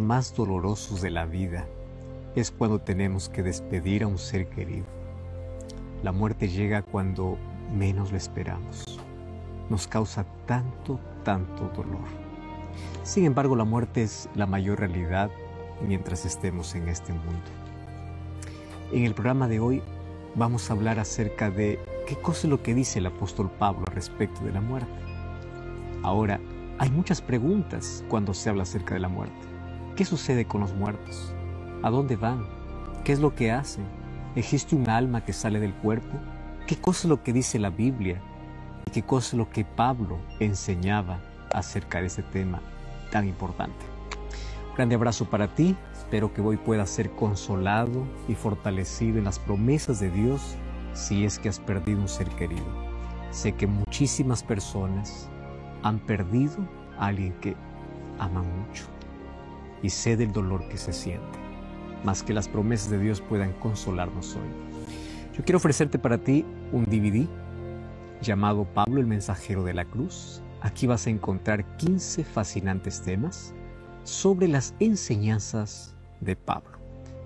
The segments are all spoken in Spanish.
más dolorosos de la vida es cuando tenemos que despedir a un ser querido. La muerte llega cuando menos lo esperamos. Nos causa tanto, tanto dolor. Sin embargo, la muerte es la mayor realidad mientras estemos en este mundo. En el programa de hoy vamos a hablar acerca de qué cosa es lo que dice el apóstol Pablo respecto de la muerte. Ahora, hay muchas preguntas cuando se habla acerca de la muerte. ¿Qué sucede con los muertos? ¿A dónde van? ¿Qué es lo que hacen? ¿Existe un alma que sale del cuerpo? ¿Qué cosa es lo que dice la Biblia? ¿Y qué cosa es lo que Pablo enseñaba acerca de ese tema tan importante? Un grande abrazo para ti. Espero que hoy puedas ser consolado y fortalecido en las promesas de Dios si es que has perdido un ser querido. Sé que muchísimas personas han perdido a alguien que aman mucho y sé del dolor que se siente, más que las promesas de Dios puedan consolarnos hoy. Yo quiero ofrecerte para ti un DVD llamado Pablo el Mensajero de la Cruz. Aquí vas a encontrar 15 fascinantes temas sobre las enseñanzas de Pablo.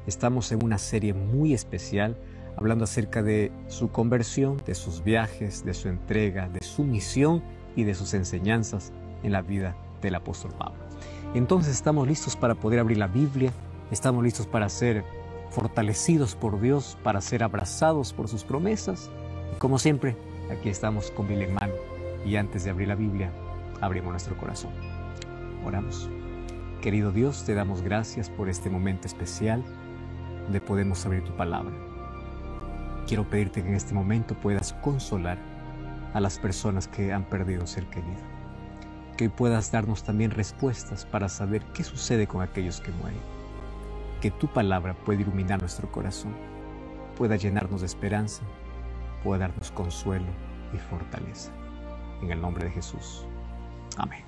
Estamos en una serie muy especial hablando acerca de su conversión, de sus viajes, de su entrega, de su misión y de sus enseñanzas en la vida del apóstol Pablo entonces estamos listos para poder abrir la Biblia, estamos listos para ser fortalecidos por Dios, para ser abrazados por sus promesas. Y como siempre, aquí estamos con mi en Y antes de abrir la Biblia, abrimos nuestro corazón. Oramos. Querido Dios, te damos gracias por este momento especial donde podemos abrir tu palabra. Quiero pedirte que en este momento puedas consolar a las personas que han perdido ser querido que hoy puedas darnos también respuestas para saber qué sucede con aquellos que mueren. Que tu palabra pueda iluminar nuestro corazón, pueda llenarnos de esperanza, pueda darnos consuelo y fortaleza. En el nombre de Jesús. Amén.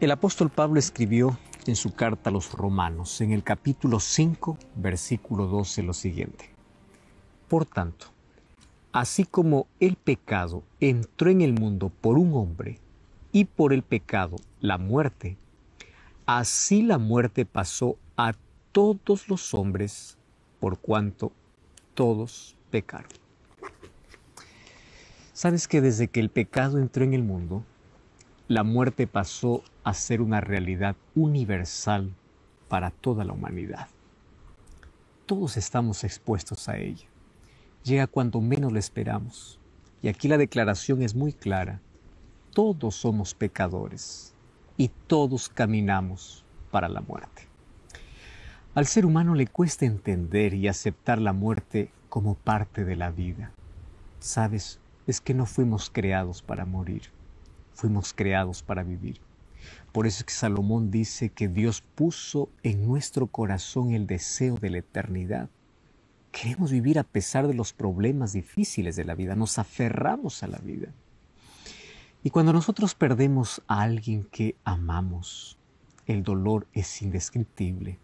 El apóstol Pablo escribió en su carta a los romanos, en el capítulo 5, versículo 12, lo siguiente. Por tanto, así como el pecado entró en el mundo por un hombre, y por el pecado, la muerte. Así la muerte pasó a todos los hombres, por cuanto todos pecaron. ¿Sabes que desde que el pecado entró en el mundo, la muerte pasó a ser una realidad universal para toda la humanidad? Todos estamos expuestos a ella. Llega cuando menos lo esperamos. Y aquí la declaración es muy clara todos somos pecadores y todos caminamos para la muerte. Al ser humano le cuesta entender y aceptar la muerte como parte de la vida. Sabes, es que no fuimos creados para morir, fuimos creados para vivir. Por eso es que Salomón dice que Dios puso en nuestro corazón el deseo de la eternidad. Queremos vivir a pesar de los problemas difíciles de la vida, nos aferramos a la vida. Y cuando nosotros perdemos a alguien que amamos, el dolor es indescriptible.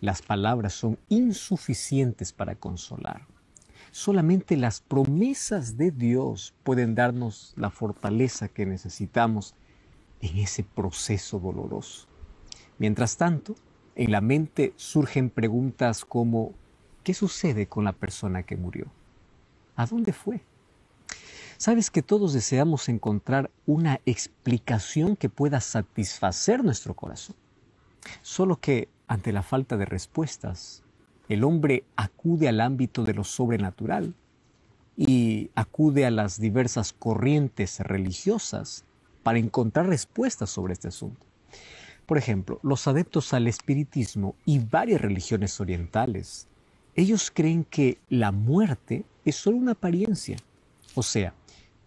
Las palabras son insuficientes para consolar. Solamente las promesas de Dios pueden darnos la fortaleza que necesitamos en ese proceso doloroso. Mientras tanto, en la mente surgen preguntas como, ¿qué sucede con la persona que murió? ¿A dónde fue? Sabes que todos deseamos encontrar una explicación que pueda satisfacer nuestro corazón. Solo que ante la falta de respuestas, el hombre acude al ámbito de lo sobrenatural y acude a las diversas corrientes religiosas para encontrar respuestas sobre este asunto. Por ejemplo, los adeptos al espiritismo y varias religiones orientales, ellos creen que la muerte es solo una apariencia, o sea,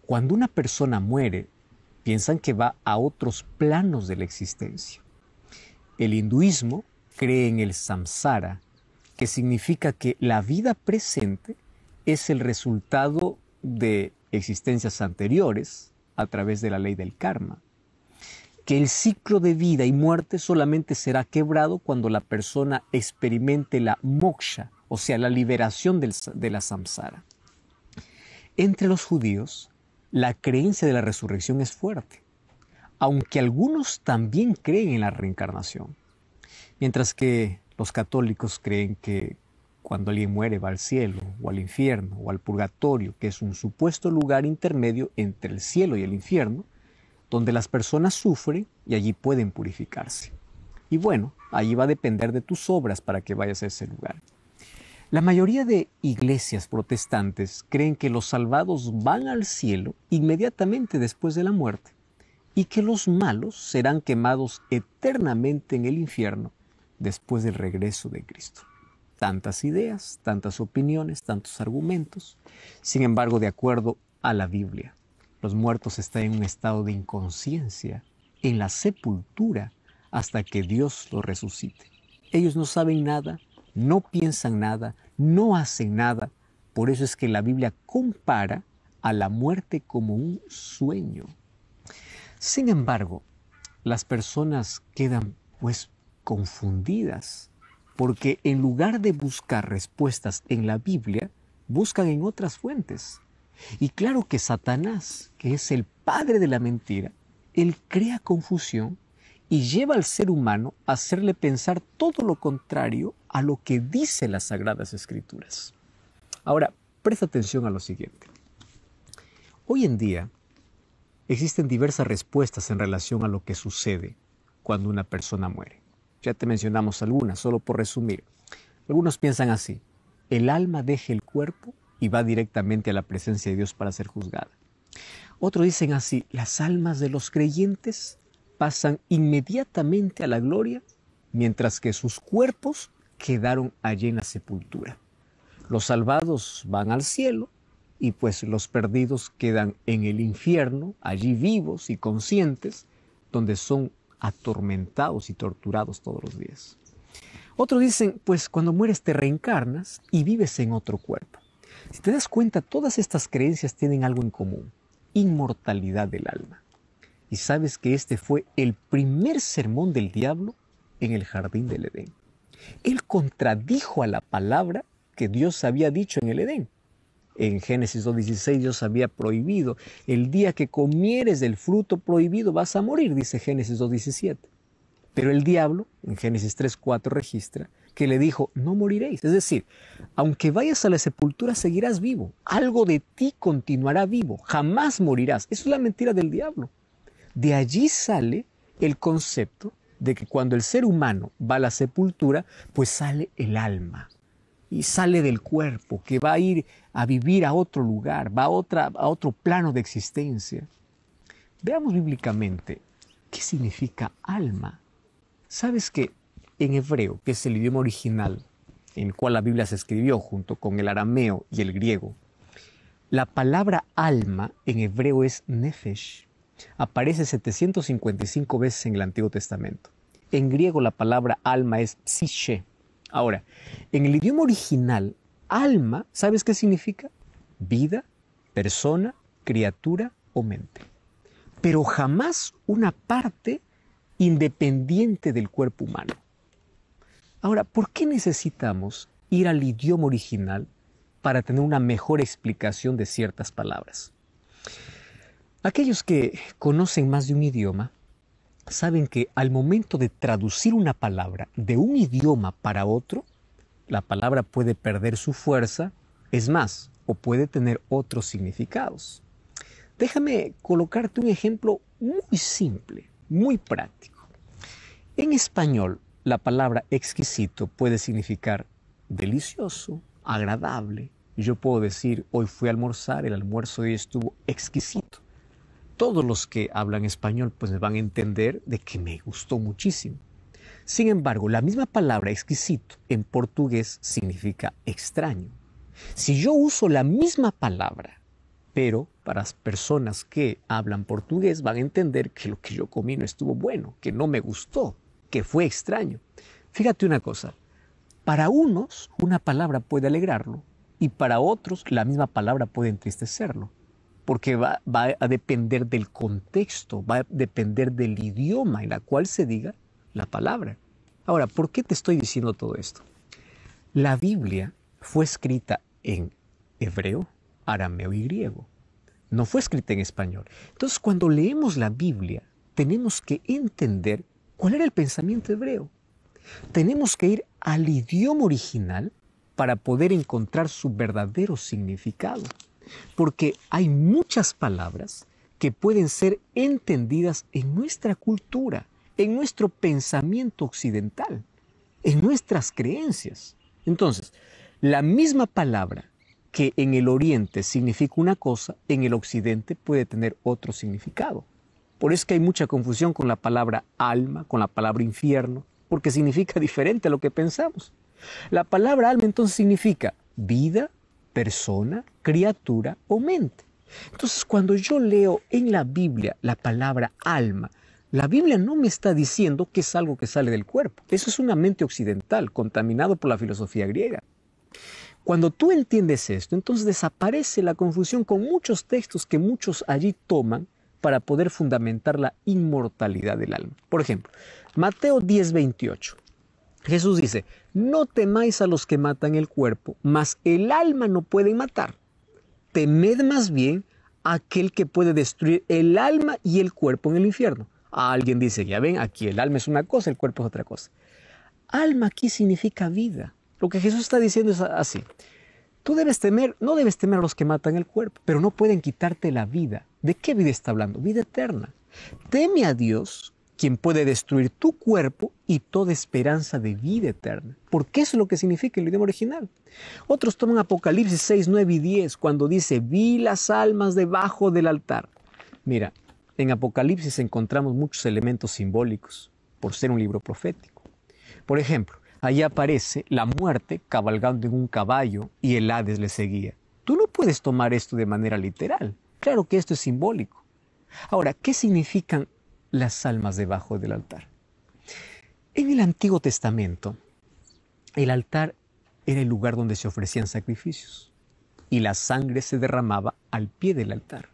cuando una persona muere, piensan que va a otros planos de la existencia. El hinduismo cree en el samsara, que significa que la vida presente es el resultado de existencias anteriores a través de la ley del karma, que el ciclo de vida y muerte solamente será quebrado cuando la persona experimente la moksha, o sea, la liberación de la samsara. Entre los judíos, la creencia de la resurrección es fuerte, aunque algunos también creen en la reencarnación, mientras que los católicos creen que cuando alguien muere va al cielo o al infierno o al purgatorio, que es un supuesto lugar intermedio entre el cielo y el infierno, donde las personas sufren y allí pueden purificarse. Y bueno, allí va a depender de tus obras para que vayas a ese lugar. La mayoría de iglesias protestantes creen que los salvados van al cielo inmediatamente después de la muerte y que los malos serán quemados eternamente en el infierno después del regreso de Cristo. Tantas ideas, tantas opiniones, tantos argumentos. Sin embargo, de acuerdo a la Biblia, los muertos están en un estado de inconsciencia, en la sepultura, hasta que Dios los resucite. Ellos no saben nada, no piensan nada, no hacen nada. Por eso es que la Biblia compara a la muerte como un sueño. Sin embargo, las personas quedan pues confundidas, porque en lugar de buscar respuestas en la Biblia, buscan en otras fuentes. Y claro que Satanás, que es el padre de la mentira, él crea confusión y lleva al ser humano a hacerle pensar todo lo contrario a lo que dice las Sagradas Escrituras. Ahora, presta atención a lo siguiente. Hoy en día existen diversas respuestas en relación a lo que sucede cuando una persona muere. Ya te mencionamos algunas, solo por resumir. Algunos piensan así, el alma deja el cuerpo y va directamente a la presencia de Dios para ser juzgada. Otros dicen así, las almas de los creyentes pasan inmediatamente a la gloria, mientras que sus cuerpos quedaron allí en la sepultura. Los salvados van al cielo y pues los perdidos quedan en el infierno, allí vivos y conscientes, donde son atormentados y torturados todos los días. Otros dicen, pues cuando mueres te reencarnas y vives en otro cuerpo. Si te das cuenta, todas estas creencias tienen algo en común, inmortalidad del alma. Y sabes que este fue el primer sermón del diablo en el jardín del Edén. Él contradijo a la palabra que Dios había dicho en el Edén. En Génesis 2.16 Dios había prohibido, el día que comieres del fruto prohibido vas a morir, dice Génesis 2.17. Pero el diablo, en Génesis 3.4 registra, que le dijo, no moriréis. Es decir, aunque vayas a la sepultura, seguirás vivo. Algo de ti continuará vivo. Jamás morirás. Eso es la mentira del diablo. De allí sale el concepto de que cuando el ser humano va a la sepultura, pues sale el alma y sale del cuerpo, que va a ir a vivir a otro lugar, va a, otra, a otro plano de existencia. Veamos bíblicamente qué significa alma. Sabes que en hebreo, que es el idioma original en el cual la Biblia se escribió junto con el arameo y el griego, la palabra alma en hebreo es nefesh aparece 755 veces en el Antiguo Testamento. En griego la palabra alma es psiche. Ahora, en el idioma original, alma, ¿sabes qué significa? Vida, persona, criatura o mente. Pero jamás una parte independiente del cuerpo humano. Ahora, ¿por qué necesitamos ir al idioma original para tener una mejor explicación de ciertas palabras? Aquellos que conocen más de un idioma saben que al momento de traducir una palabra de un idioma para otro, la palabra puede perder su fuerza, es más, o puede tener otros significados. Déjame colocarte un ejemplo muy simple, muy práctico. En español, la palabra exquisito puede significar delicioso, agradable. Yo puedo decir, hoy fui a almorzar, el almuerzo de hoy estuvo exquisito todos los que hablan español pues me van a entender de que me gustó muchísimo. Sin embargo, la misma palabra exquisito en portugués significa extraño. Si yo uso la misma palabra, pero para las personas que hablan portugués van a entender que lo que yo comí no estuvo bueno, que no me gustó, que fue extraño. Fíjate una cosa, para unos una palabra puede alegrarlo y para otros la misma palabra puede entristecerlo porque va, a depender del contexto, va a depender del idioma en el cual se diga la palabra. Ahora, ¿por qué te estoy diciendo todo esto? La Biblia fue escrita en hebreo, arameo y griego. No fue escrita en español. Entonces, cuando leemos la Biblia, tenemos que entender cuál era el pensamiento hebreo. Tenemos que ir al idioma original para poder encontrar su verdadero significado porque hay muchas palabras que pueden ser entendidas en nuestra cultura, en nuestro pensamiento occidental, en nuestras creencias. Entonces, la misma palabra que en el oriente significa una cosa, en el occidente puede tener otro significado. Por eso es que hay mucha confusión con la palabra alma, con la palabra infierno, porque significa diferente a lo que pensamos. La palabra alma entonces significa vida, persona, criatura o mente. Entonces, cuando yo leo en la Biblia la palabra alma, la Biblia no me está diciendo que es algo que sale del cuerpo. Eso es una mente occidental, contaminado por la filosofía griega. Cuando tú entiendes esto, entonces desaparece la confusión con muchos textos que muchos allí toman para poder fundamentar la inmortalidad del alma. Por ejemplo, Mateo 10:28. Jesús dice, no temáis a los que matan el cuerpo, mas el alma no pueden matar. Temed más bien a aquel que puede destruir el alma y el cuerpo en el infierno. Ah, alguien dice, ya ven, aquí el alma es una cosa, el cuerpo es otra cosa. Alma aquí significa vida. Lo que Jesús está diciendo es así. Tú debes temer, no debes temer a los que matan el cuerpo, pero no pueden quitarte la vida. ¿De qué vida está hablando? Vida eterna. Teme a Dios quien puede destruir tu cuerpo y toda esperanza de vida eterna. Porque eso es lo que significa el idioma original. Otros toman Apocalipsis 6, 9 y 10 cuando dice, vi las almas debajo del altar. Mira, en Apocalipsis encontramos muchos elementos simbólicos por ser un libro profético. Por ejemplo, ahí aparece la muerte cabalgando en un caballo y el Hades le seguía. Tú no puedes tomar esto de manera literal. Claro que esto es simbólico. Ahora, ¿qué significan las almas debajo del altar. En el Antiguo Testamento, el altar era el lugar donde se ofrecían sacrificios y la sangre se derramaba al pie del altar.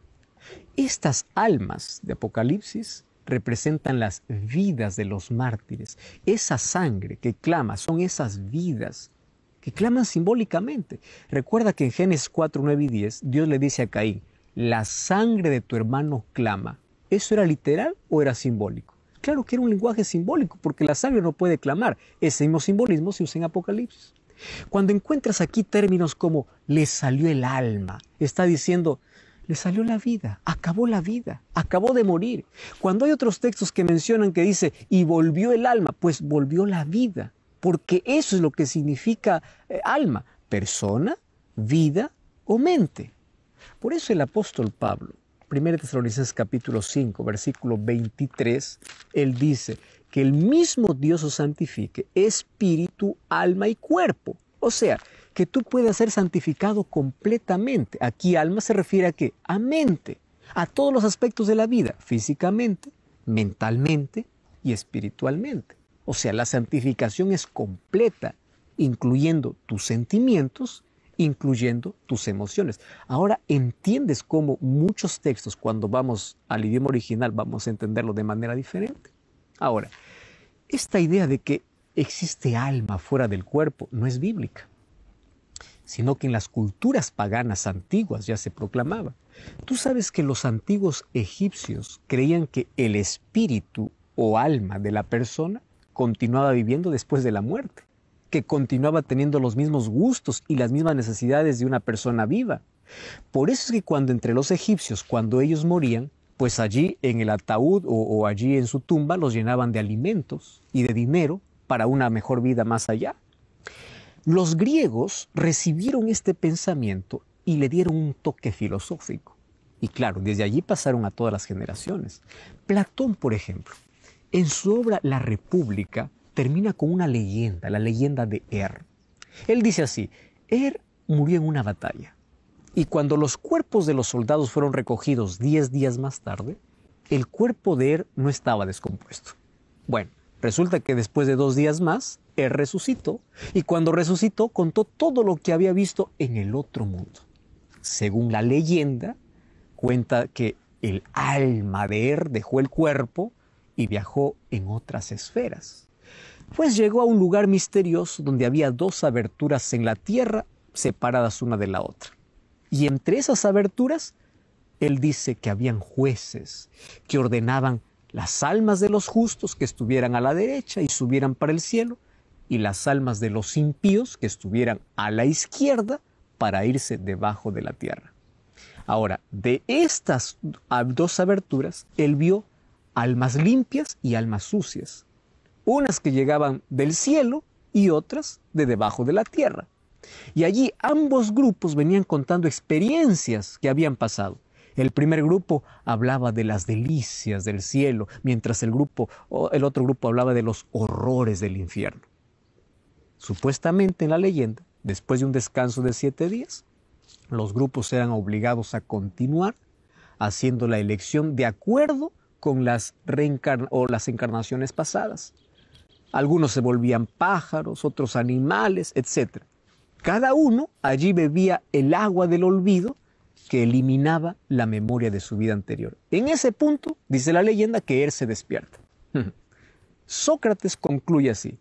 Estas almas de Apocalipsis representan las vidas de los mártires. Esa sangre que clama son esas vidas que claman simbólicamente. Recuerda que en Génesis 4, 9 y 10 Dios le dice a Caín, la sangre de tu hermano clama, ¿Eso era literal o era simbólico? Claro que era un lenguaje simbólico, porque la sangre no puede clamar. Ese mismo simbolismo se usa en Apocalipsis. Cuando encuentras aquí términos como le salió el alma, está diciendo, le salió la vida, acabó la vida, acabó de morir. Cuando hay otros textos que mencionan que dice, y volvió el alma, pues volvió la vida, porque eso es lo que significa eh, alma, persona, vida o mente. Por eso el apóstol Pablo 1 Tesalonicenses capítulo 5, versículo 23, él dice que el mismo Dios os santifique espíritu, alma y cuerpo. O sea, que tú puedas ser santificado completamente. Aquí alma se refiere a qué? A mente, a todos los aspectos de la vida, físicamente, mentalmente y espiritualmente. O sea, la santificación es completa, incluyendo tus sentimientos incluyendo tus emociones. Ahora entiendes cómo muchos textos, cuando vamos al idioma original, vamos a entenderlo de manera diferente. Ahora, esta idea de que existe alma fuera del cuerpo no es bíblica, sino que en las culturas paganas antiguas ya se proclamaba. Tú sabes que los antiguos egipcios creían que el espíritu o alma de la persona continuaba viviendo después de la muerte que continuaba teniendo los mismos gustos y las mismas necesidades de una persona viva. Por eso es que cuando entre los egipcios, cuando ellos morían, pues allí en el ataúd o, o allí en su tumba los llenaban de alimentos y de dinero para una mejor vida más allá. Los griegos recibieron este pensamiento y le dieron un toque filosófico. Y claro, desde allí pasaron a todas las generaciones. Platón, por ejemplo, en su obra La República, termina con una leyenda, la leyenda de Er. Él dice así, Er murió en una batalla. Y cuando los cuerpos de los soldados fueron recogidos diez días más tarde, el cuerpo de Er no estaba descompuesto. Bueno, resulta que después de dos días más, Er resucitó y cuando resucitó contó todo lo que había visto en el otro mundo. Según la leyenda, cuenta que el alma de Er dejó el cuerpo y viajó en otras esferas pues llegó a un lugar misterioso donde había dos aberturas en la tierra separadas una de la otra. Y entre esas aberturas, él dice que habían jueces que ordenaban las almas de los justos que estuvieran a la derecha y subieran para el cielo, y las almas de los impíos que estuvieran a la izquierda para irse debajo de la tierra. Ahora, de estas dos aberturas, él vio almas limpias y almas sucias unas que llegaban del cielo y otras de debajo de la tierra. Y allí ambos grupos venían contando experiencias que habían pasado. El primer grupo hablaba de las delicias del cielo, mientras el grupo el otro grupo hablaba de los horrores del infierno. Supuestamente en la leyenda, después de un descanso de siete días, los grupos eran obligados a continuar haciendo la elección de acuerdo con las, o las encarnaciones pasadas. Algunos se volvían pájaros, otros animales, etc. Cada uno allí bebía el agua del olvido que eliminaba la memoria de su vida anterior. En ese punto, dice la leyenda, que él se despierta. Sócrates concluye así,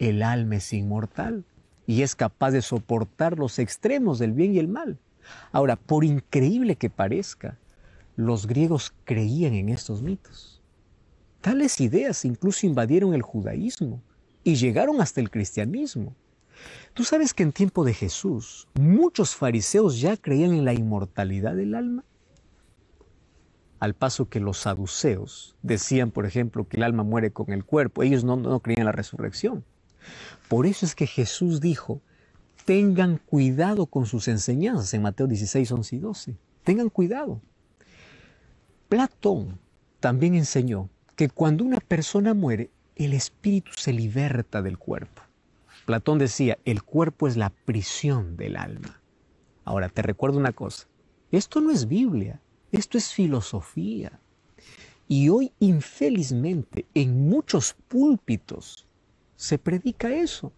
el alma es inmortal y es capaz de soportar los extremos del bien y el mal. Ahora, por increíble que parezca, los griegos creían en estos mitos. Tales ideas incluso invadieron el judaísmo y llegaron hasta el cristianismo. Tú sabes que en tiempo de Jesús muchos fariseos ya creían en la inmortalidad del alma. Al paso que los saduceos decían, por ejemplo, que el alma muere con el cuerpo, ellos no, no creían en la resurrección. Por eso es que Jesús dijo, tengan cuidado con sus enseñanzas en Mateo 16, 11 y 12. Tengan cuidado. Platón también enseñó que cuando una persona muere, el espíritu se liberta del cuerpo. Platón decía, el cuerpo es la prisión del alma. Ahora, te recuerdo una cosa, esto no es Biblia, esto es filosofía. Y hoy, infelizmente, en muchos púlpitos se predica eso.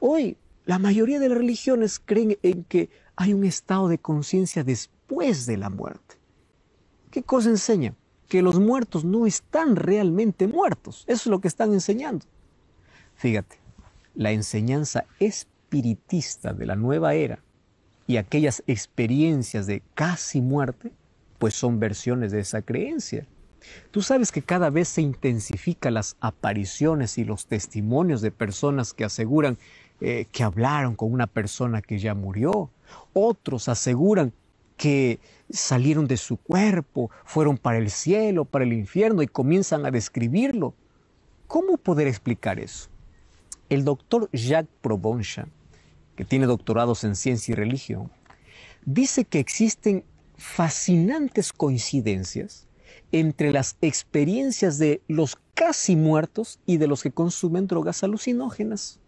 Hoy, la mayoría de las religiones creen en que hay un estado de conciencia después de la muerte. ¿Qué cosa enseña? que los muertos no están realmente muertos. Eso es lo que están enseñando. Fíjate, la enseñanza espiritista de la nueva era y aquellas experiencias de casi muerte, pues son versiones de esa creencia. Tú sabes que cada vez se intensifican las apariciones y los testimonios de personas que aseguran eh, que hablaron con una persona que ya murió. Otros aseguran que salieron de su cuerpo, fueron para el cielo, para el infierno y comienzan a describirlo. ¿Cómo poder explicar eso? El doctor Jacques Provencha, que tiene doctorados en ciencia y religión, dice que existen fascinantes coincidencias entre las experiencias de los casi muertos y de los que consumen drogas alucinógenas.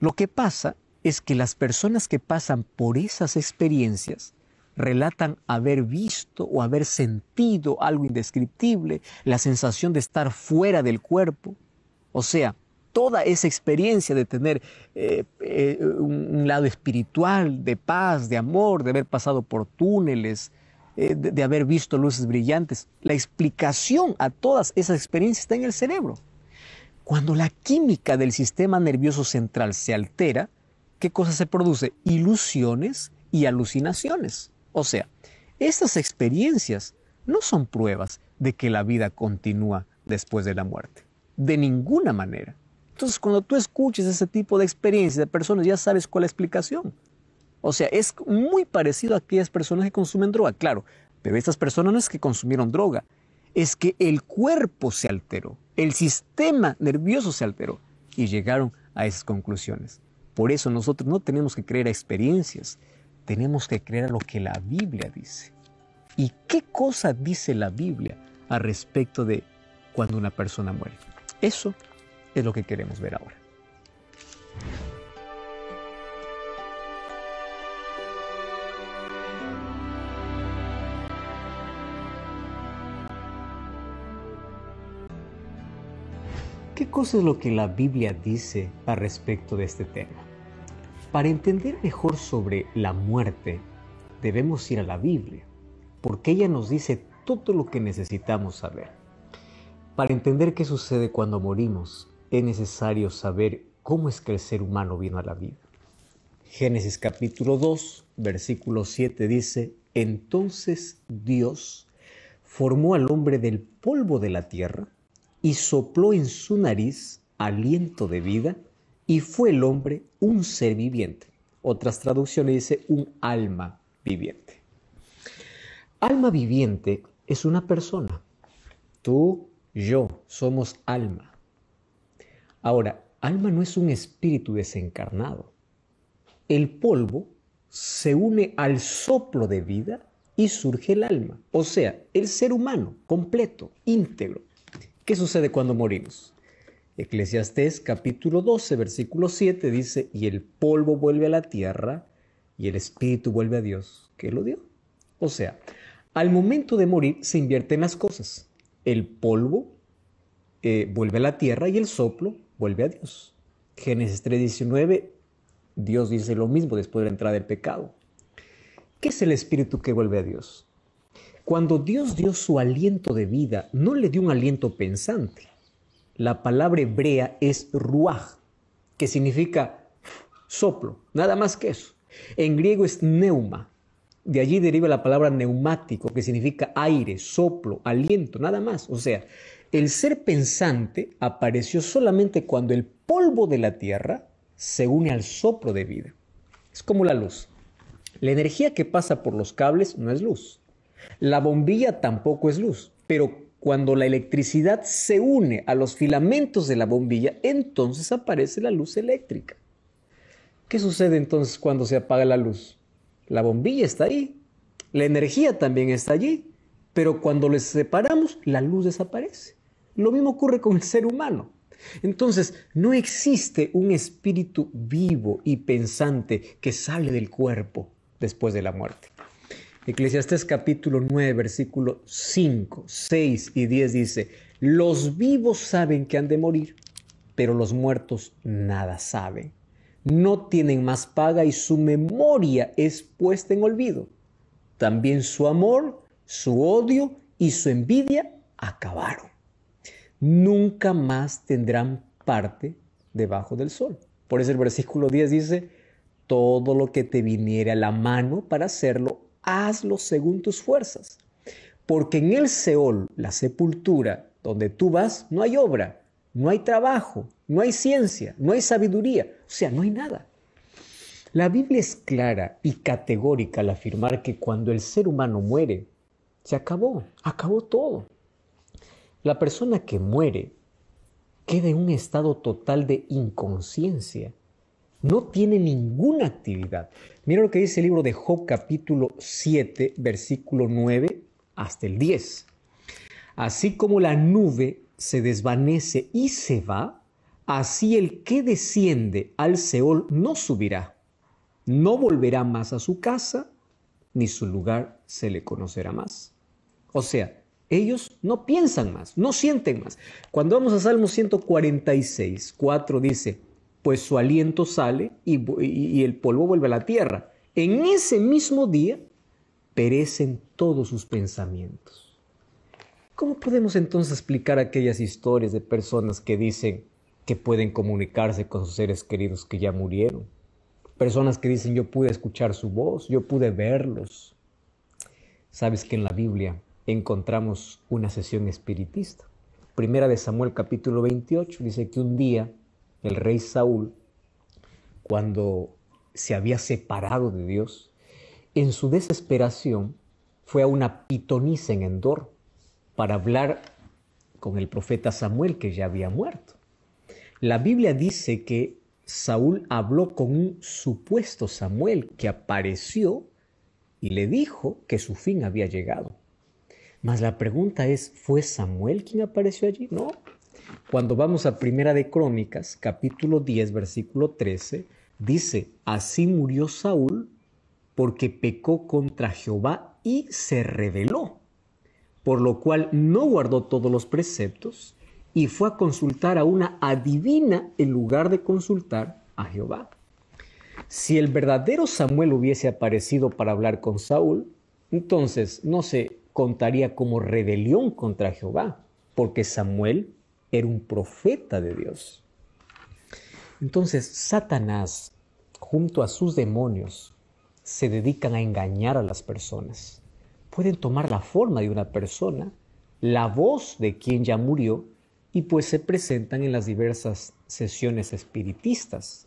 Lo que pasa es que las personas que pasan por esas experiencias relatan haber visto o haber sentido algo indescriptible, la sensación de estar fuera del cuerpo. O sea, toda esa experiencia de tener eh, eh, un lado espiritual, de paz, de amor, de haber pasado por túneles, eh, de haber visto luces brillantes, la explicación a todas esas experiencias está en el cerebro. Cuando la química del sistema nervioso central se altera, ¿qué cosa se produce? Ilusiones y alucinaciones. O sea, estas experiencias no son pruebas de que la vida continúa después de la muerte. De ninguna manera. Entonces, cuando tú escuches ese tipo de experiencias de personas, ya sabes cuál es la explicación. O sea, es muy parecido a aquellas personas que consumen droga, claro, pero estas personas no es que consumieron droga, es que el cuerpo se alteró, el sistema nervioso se alteró y llegaron a esas conclusiones. Por eso nosotros no tenemos que creer a experiencias, tenemos que creer a lo que la Biblia dice. ¿Y qué cosa dice la Biblia al respecto de cuando una persona muere? Eso es lo que queremos ver ahora. ¿qué cosa es lo que la Biblia dice al respecto de este tema? Para entender mejor sobre la muerte, debemos ir a la Biblia, porque ella nos dice todo lo que necesitamos saber. Para entender qué sucede cuando morimos, es necesario saber cómo es que el ser humano vino a la vida. Génesis capítulo 2, versículo 7 dice, entonces Dios formó al hombre del polvo de la tierra y sopló en su nariz aliento de vida y fue el hombre un ser viviente. Otras traducciones dice un alma viviente. Alma viviente es una persona. Tú, yo, somos alma. Ahora, alma no es un espíritu desencarnado. El polvo se une al soplo de vida y surge el alma, o sea, el ser humano completo, íntegro. ¿Qué sucede cuando morimos? Eclesiastés capítulo 12, versículo 7 dice, y el polvo vuelve a la tierra y el espíritu vuelve a Dios, que lo dio. O sea, al momento de morir se invierten las cosas. El polvo eh, vuelve a la tierra y el soplo vuelve a Dios. Génesis 3:19, Dios dice lo mismo después de la entrada del pecado. ¿Qué es el espíritu que vuelve a Dios? Cuando Dios dio su aliento de vida, no le dio un aliento pensante. La palabra hebrea es ruaj, que significa soplo, nada más que eso. En griego es neuma. De allí deriva la palabra neumático, que significa aire, soplo, aliento, nada más. O sea, el ser pensante apareció solamente cuando el polvo de la tierra se une al soplo de vida. Es como la luz. La energía que pasa por los cables no es luz. La bombilla tampoco es luz, pero cuando la electricidad se une a los filamentos de la bombilla, entonces aparece la luz eléctrica. ¿Qué sucede entonces cuando se apaga la luz? La bombilla está ahí, la energía también está allí, pero cuando les separamos, la luz desaparece. Lo mismo ocurre con el ser humano. Entonces, no existe un espíritu vivo y pensante que sale del cuerpo después de la muerte. Eclesiastes capítulo 9, versículo 5, 6 y 10 dice, los vivos saben que han de morir, pero los muertos nada saben. No tienen más paga y su memoria es puesta en olvido. También su amor, su odio y su envidia acabaron. Nunca más tendrán parte debajo del sol. Por eso el versículo 10 dice, todo lo que te viniere a la mano para hacerlo, hazlo según tus fuerzas. Porque en el Seol, la sepultura, donde tú vas, no hay obra, no hay trabajo, no hay ciencia, no hay sabiduría, o sea, no hay nada. La Biblia es clara y categórica al afirmar que cuando el ser humano muere, se acabó, acabó todo. La persona que muere queda en un estado total de inconsciencia no tiene ninguna actividad. Mira lo que dice el libro de Job capítulo 7, versículo 9 hasta el 10. Así como la nube se desvanece y se va, así el que desciende al Seol no subirá, no volverá más a su casa, ni su lugar se le conocerá más. O sea, ellos no piensan más, no sienten más. Cuando vamos a Salmo 146, 4 dice, pues su aliento sale y, el polvo vuelve a la tierra. En ese mismo día perecen todos sus pensamientos. ¿Cómo podemos entonces explicar aquellas historias de personas que dicen que pueden comunicarse con sus seres queridos que ya murieron? Personas que dicen yo pude escuchar su voz, yo pude verlos. Sabes que en la Biblia encontramos una sesión espiritista. Primera de Samuel capítulo 28 dice que un día el rey Saúl, cuando se había separado de Dios, en su desesperación fue a una pitonisa en Endor para hablar con el profeta Samuel que ya había muerto. La Biblia dice que Saúl habló con un supuesto Samuel que apareció y le dijo que su fin había llegado. Mas la pregunta es, ¿fue Samuel quien apareció allí? No, cuando vamos a Primera de Crónicas, capítulo 10, versículo 13, dice, así murió Saúl porque pecó contra Jehová y se rebeló, por lo cual no guardó todos los preceptos y fue a consultar a una adivina en lugar de consultar a Jehová. Si el verdadero Samuel hubiese aparecido para hablar con Saúl, entonces no se contaría como rebelión contra Jehová, porque Samuel era un profeta de Dios. Entonces, Satanás, junto a sus demonios, se dedican a engañar a las personas. Pueden tomar la forma de una persona, la voz de quien ya murió, y pues se presentan en las diversas sesiones espiritistas.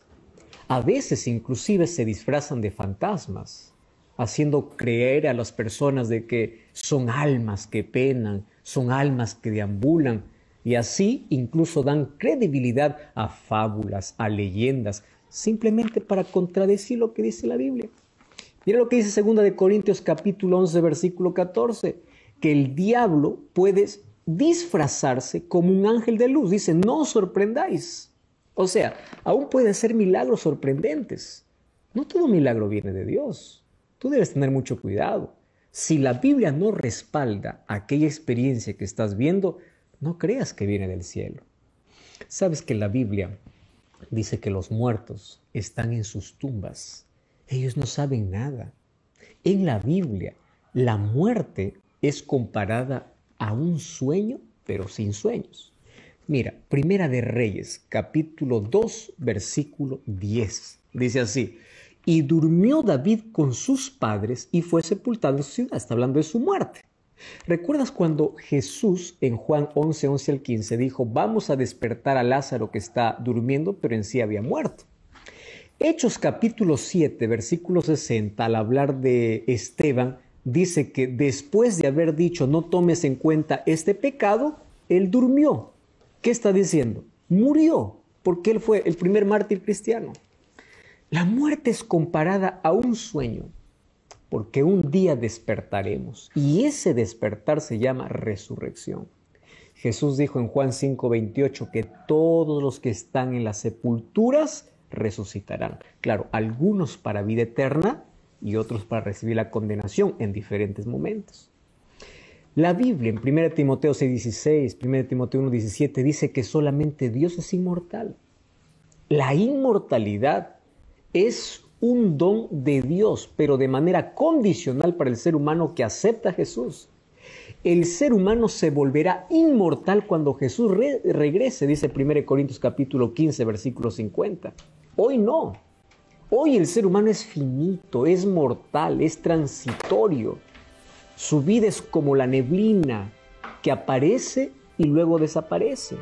A veces inclusive se disfrazan de fantasmas, haciendo creer a las personas de que son almas que penan, son almas que deambulan, y así incluso dan credibilidad a fábulas, a leyendas, simplemente para contradecir lo que dice la Biblia. Mira lo que dice 2 de Corintios capítulo 11 versículo 14, que el diablo puede disfrazarse como un ángel de luz. Dice, no os sorprendáis. O sea, aún puede ser milagros sorprendentes. No todo milagro viene de Dios. Tú debes tener mucho cuidado. Si la Biblia no respalda aquella experiencia que estás viendo, no creas que viene del cielo. Sabes que la Biblia dice que los muertos están en sus tumbas. Ellos no saben nada. En la Biblia, la muerte es comparada a un sueño, pero sin sueños. Mira, Primera de Reyes, capítulo 2, versículo 10. Dice así, y durmió David con sus padres y fue sepultado en su ciudad. Está hablando de su muerte. ¿Recuerdas cuando Jesús en Juan 11, 11 al 15 dijo, vamos a despertar a Lázaro que está durmiendo, pero en sí había muerto? Hechos capítulo 7, versículo 60, al hablar de Esteban, dice que después de haber dicho, no tomes en cuenta este pecado, él durmió. ¿Qué está diciendo? Murió, porque él fue el primer mártir cristiano. La muerte es comparada a un sueño porque un día despertaremos. Y ese despertar se llama resurrección. Jesús dijo en Juan 5:28 que todos los que están en las sepulturas resucitarán. Claro, algunos para vida eterna y otros para recibir la condenación en diferentes momentos. La Biblia en 1 Timoteo 6:16, 1 Timoteo 1:17 dice que solamente Dios es inmortal. La inmortalidad es un don de Dios, pero de manera condicional para el ser humano que acepta a Jesús. El ser humano se volverá inmortal cuando Jesús regrese, dice 1 Corintios capítulo 15, versículo 50. Hoy no. Hoy el ser humano es finito, es mortal, es transitorio. Su vida es como la neblina que aparece y luego desaparece.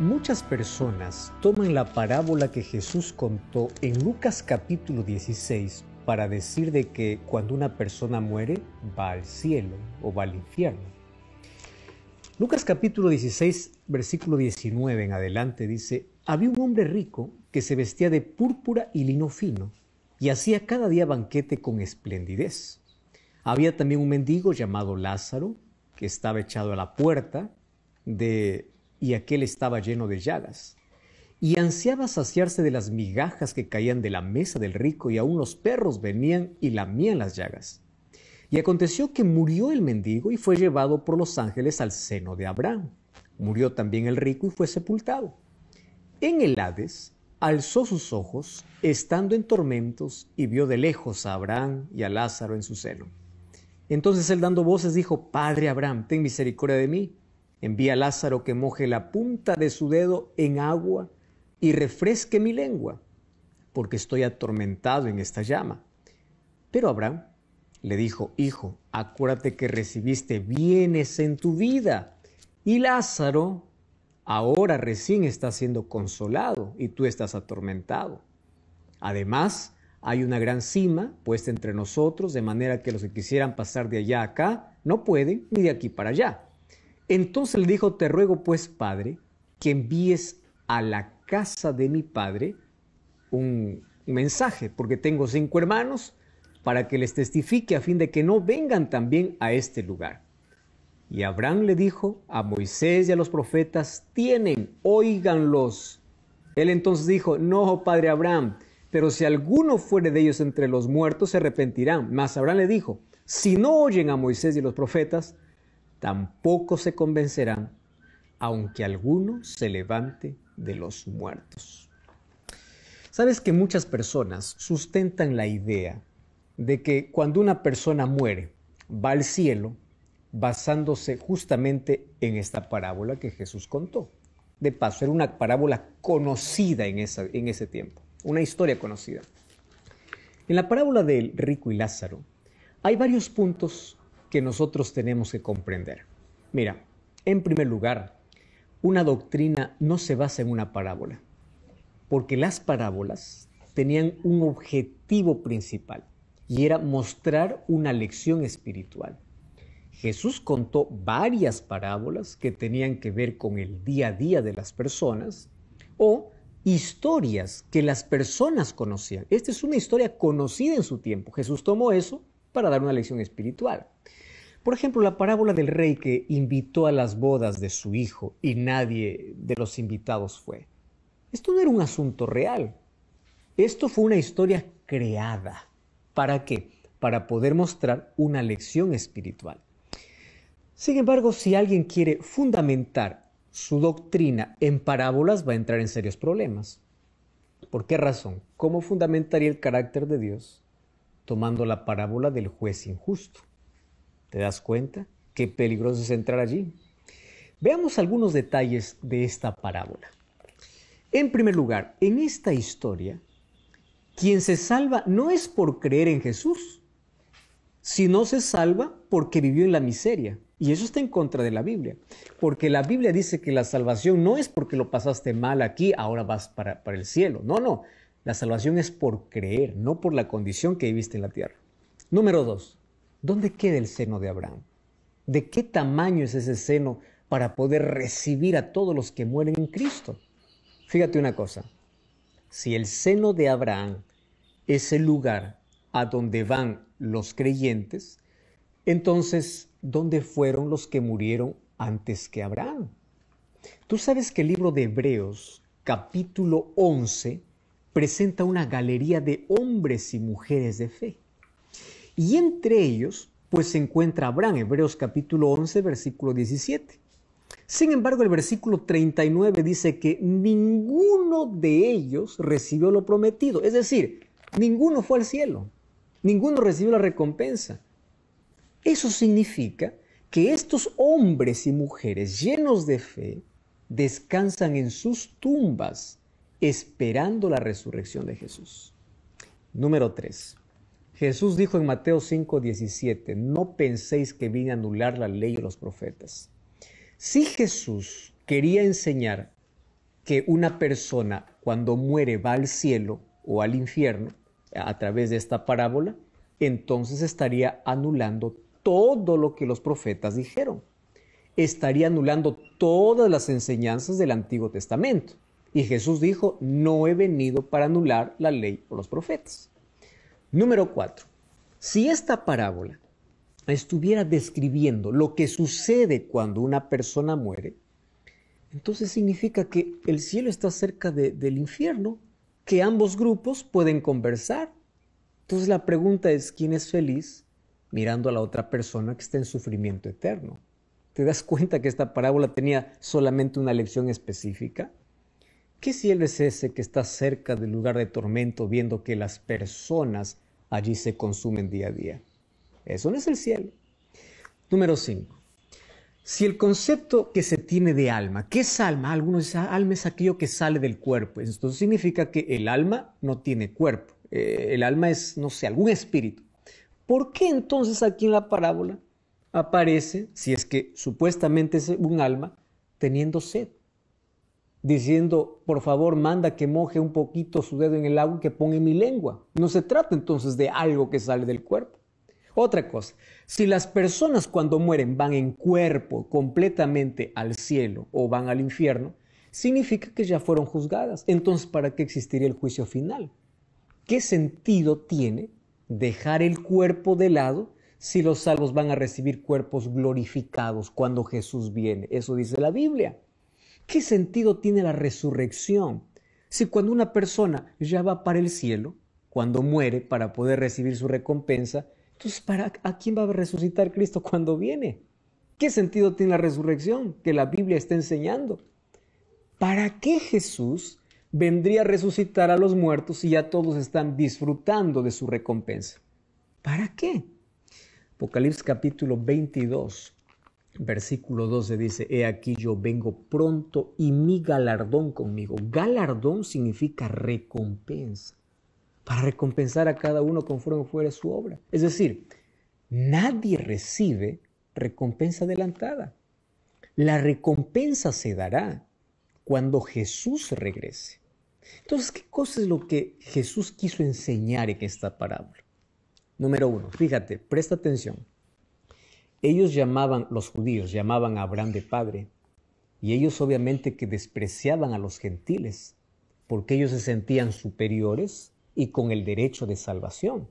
Muchas personas toman la parábola que Jesús contó en Lucas capítulo 16 para decir de que cuando una persona muere va al cielo o va al infierno. Lucas capítulo 16, versículo 19 en adelante dice, había un hombre rico que se vestía de púrpura y lino fino y hacía cada día banquete con esplendidez. Había también un mendigo llamado Lázaro que estaba echado a la puerta de y aquel estaba lleno de llagas. Y ansiaba saciarse de las migajas que caían de la mesa del rico, y aún los perros venían y lamían las llagas. Y aconteció que murió el mendigo y fue llevado por los ángeles al seno de Abraham. Murió también el rico y fue sepultado. En el Hades alzó sus ojos, estando en tormentos, y vio de lejos a Abraham y a Lázaro en su seno. Entonces él dando voces dijo, Padre Abraham, ten misericordia de mí Envía a Lázaro que moje la punta de su dedo en agua y refresque mi lengua, porque estoy atormentado en esta llama. Pero Abraham le dijo, Hijo, acuérdate que recibiste bienes en tu vida, y Lázaro ahora recién está siendo consolado y tú estás atormentado. Además, hay una gran cima puesta entre nosotros, de manera que los que quisieran pasar de allá a acá no pueden, ni de aquí para allá. Entonces le dijo, te ruego pues, Padre, que envíes a la casa de mi Padre un mensaje, porque tengo cinco hermanos, para que les testifique a fin de que no vengan también a este lugar. Y Abraham le dijo, a Moisés y a los profetas, tienen, óiganlos. Él entonces dijo, no, Padre Abraham, pero si alguno fuere de ellos entre los muertos, se arrepentirán. Mas Abraham le dijo, si no oyen a Moisés y a los profetas, tampoco se convencerán, aunque alguno se levante de los muertos. Sabes que muchas personas sustentan la idea de que cuando una persona muere, va al cielo, basándose justamente en esta parábola que Jesús contó. De paso, era una parábola conocida en, en ese tiempo, una historia conocida. En la parábola del rico y Lázaro hay varios puntos que nosotros tenemos que comprender. Mira, en primer lugar, una doctrina no se basa en una parábola, porque las parábolas tenían un objetivo principal y era mostrar una lección espiritual. Jesús contó varias parábolas que tenían que ver con el día a día de las personas o historias que las personas conocían. Esta es una historia conocida en su tiempo. Jesús tomó eso para dar una lección espiritual. Por ejemplo, la parábola del rey que invitó a las bodas de su hijo y nadie de los invitados fue. Esto no era un asunto real. Esto fue una historia creada. ¿Para qué? Para poder mostrar una lección espiritual. Sin embargo, si alguien quiere fundamentar su doctrina en parábolas, va a entrar en serios problemas. ¿Por qué razón? ¿Cómo fundamentaría el carácter de Dios tomando la parábola del juez injusto. ¿Te das cuenta? Qué peligroso es entrar allí. Veamos algunos detalles de esta parábola. En primer lugar, en esta historia, quien se salva no es por creer en Jesús, sino se salva porque vivió en la miseria. Y eso está en contra de la Biblia, porque la Biblia dice que la salvación no es porque lo pasaste mal aquí, ahora vas para, para el cielo. No, no, la salvación es por creer, no por la condición que viviste en la tierra. Número dos, ¿dónde queda el seno de Abraham? ¿De qué tamaño es ese seno para poder recibir a todos los que mueren en Cristo? Fíjate una cosa, si el seno de Abraham es el lugar a donde van los creyentes, entonces, ¿dónde fueron los que murieron antes que Abraham? Tú sabes que el libro de Hebreos, capítulo 11, presenta una galería de hombres y mujeres de fe. Y entre ellos, pues se encuentra Abraham, Hebreos capítulo 11, versículo 17. Sin embargo, el versículo 39 dice que ninguno de ellos recibió lo prometido, es decir, ninguno fue al cielo, ninguno recibió la recompensa. Eso significa que estos hombres y mujeres llenos de fe descansan en sus tumbas esperando la resurrección de Jesús. Número 3. Jesús dijo en Mateo 17, no penséis que vine a anular la ley de los profetas. Si Jesús quería enseñar que una persona cuando muere va al cielo o al infierno a través de esta parábola, entonces estaría anulando todo lo que los profetas dijeron. Estaría anulando todas las enseñanzas del Antiguo Testamento. Y Jesús dijo, no he venido para anular la ley o los profetas. Número 4. Si esta parábola estuviera describiendo lo que sucede cuando una persona muere, entonces significa que el cielo está cerca del infierno, que ambos grupos pueden conversar. Entonces la pregunta es, ¿quién es feliz mirando a la otra persona que está en sufrimiento eterno? ¿Te das cuenta que esta parábola tenía solamente una lección específica? ¿Qué cielo es ese que está cerca del lugar de tormento viendo que las personas allí se consumen día a día? Eso no es el cielo. Número 5. Si el concepto que se tiene de alma, ¿qué es alma? Algunos dicen, ah, alma es aquello que sale del cuerpo. Esto significa que el alma no tiene cuerpo. Eh, el alma es, no sé, algún espíritu. ¿Por qué entonces aquí en la parábola aparece, si es que supuestamente es un alma, teniendo sed? diciendo, por favor, manda que moje un poquito su dedo en el agua y que ponga en mi lengua. No se trata entonces de algo que sale del cuerpo. Otra cosa, si las personas cuando mueren van en cuerpo completamente al cielo o van al infierno, significa que ya fueron juzgadas. Entonces, ¿para qué existiría el juicio final? ¿Qué sentido tiene dejar el cuerpo de lado si los salvos van a recibir cuerpos glorificados cuando Jesús viene? Eso dice la Biblia. ¿Qué sentido tiene la resurrección? Si cuando una persona ya va para el cielo, cuando muere para poder recibir su recompensa, entonces ¿para a quién va a resucitar Cristo cuando viene? ¿Qué sentido tiene la resurrección que la Biblia está enseñando? ¿Para qué Jesús vendría a resucitar a los muertos si ya todos están disfrutando de su recompensa? ¿Para qué? Apocalipsis capítulo 22, Versículo 12 dice, He aquí yo vengo pronto y mi galardón conmigo. Galardón significa recompensa, para recompensar a cada uno conforme fuera su obra. Es decir, nadie recibe recompensa adelantada. La recompensa se dará cuando Jesús regrese. Entonces, ¿qué cosa es lo que Jesús quiso enseñar en esta parábola? Número uno, fíjate, presta atención. Ellos llamaban, los judíos llamaban a Abraham de padre, y ellos obviamente que despreciaban a los gentiles, porque ellos se sentían superiores y con el derecho de salvación.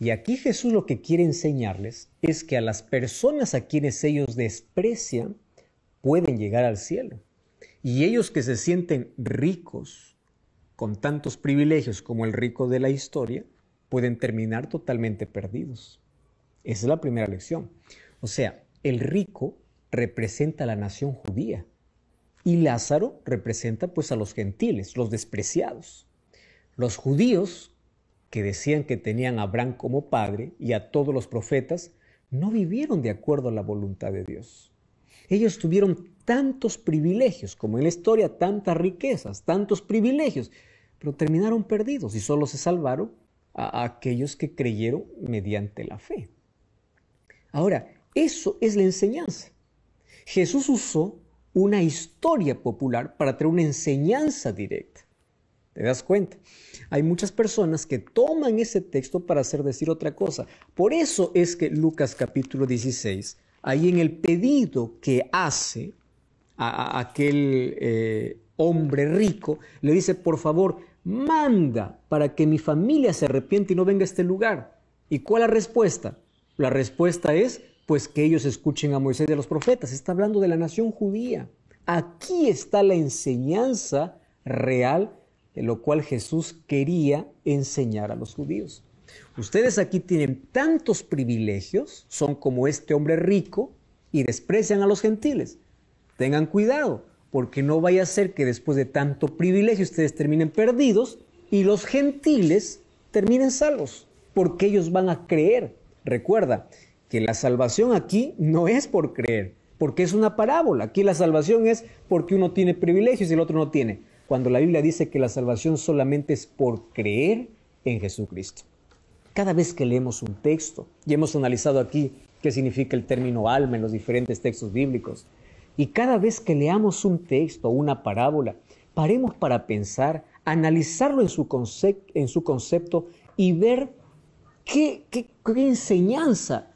Y aquí Jesús lo que quiere enseñarles es que a las personas a quienes ellos desprecian pueden llegar al cielo. Y ellos que se sienten ricos, con tantos privilegios como el rico de la historia, pueden terminar totalmente perdidos. Esa es la primera lección. O sea, el rico representa a la nación judía y Lázaro representa pues a los gentiles, los despreciados. Los judíos que decían que tenían a Abraham como padre y a todos los profetas, no vivieron de acuerdo a la voluntad de Dios. Ellos tuvieron tantos privilegios, como en la historia, tantas riquezas, tantos privilegios, pero terminaron perdidos y solo se salvaron a aquellos que creyeron mediante la fe. Ahora, eso es la enseñanza. Jesús usó una historia popular para traer una enseñanza directa. ¿Te das cuenta? Hay muchas personas que toman ese texto para hacer decir otra cosa. Por eso es que Lucas capítulo 16, ahí en el pedido que hace a, aquel eh, hombre rico, le dice, por favor, manda para que mi familia se arrepiente y no venga a este lugar. ¿Y cuál la respuesta? La respuesta es, pues que ellos escuchen a Moisés y a los profetas. Está hablando de la nación judía. Aquí está la enseñanza real de lo cual Jesús quería enseñar a los judíos. Ustedes aquí tienen tantos privilegios, son como este hombre rico y desprecian a los gentiles. Tengan cuidado, porque no vaya a ser que después de tanto privilegio ustedes terminen perdidos y los gentiles terminen salvos, porque ellos van a creer Recuerda que la salvación aquí no es por creer, porque es una parábola. Aquí la salvación es porque uno tiene privilegios y el otro no tiene. Cuando la Biblia dice que la salvación solamente es por creer en Jesucristo. Cada vez que leemos un texto, y hemos analizado aquí qué significa el término alma en los diferentes textos bíblicos, y cada vez que leamos un texto o una parábola, paremos para pensar, analizarlo en su, concepto, en su concepto y ver ¿Qué, enseñanza